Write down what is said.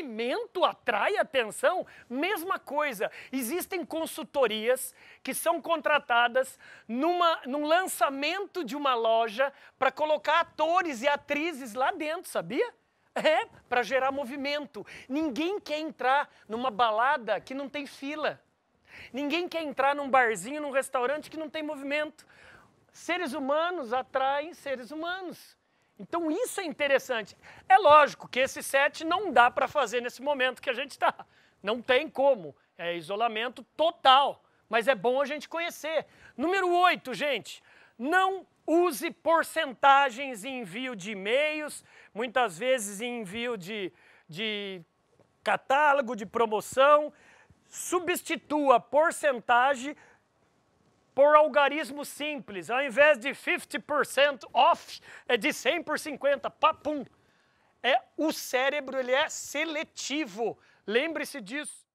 Movimento atrai atenção? Mesma coisa. Existem consultorias que são contratadas numa, num lançamento de uma loja para colocar atores e atrizes lá dentro, sabia? É, para gerar movimento. Ninguém quer entrar numa balada que não tem fila. Ninguém quer entrar num barzinho, num restaurante que não tem movimento. Seres humanos atraem seres humanos. Então isso é interessante. É lógico que esse set não dá para fazer nesse momento que a gente está. Não tem como. É isolamento total. Mas é bom a gente conhecer. Número 8, gente. Não use porcentagens em envio de e-mails, muitas vezes em envio de, de catálogo, de promoção. Substitua porcentagem por algarismo simples, ao invés de 50% off, é de 100 por 50, papum. É, o cérebro ele é seletivo, lembre-se disso.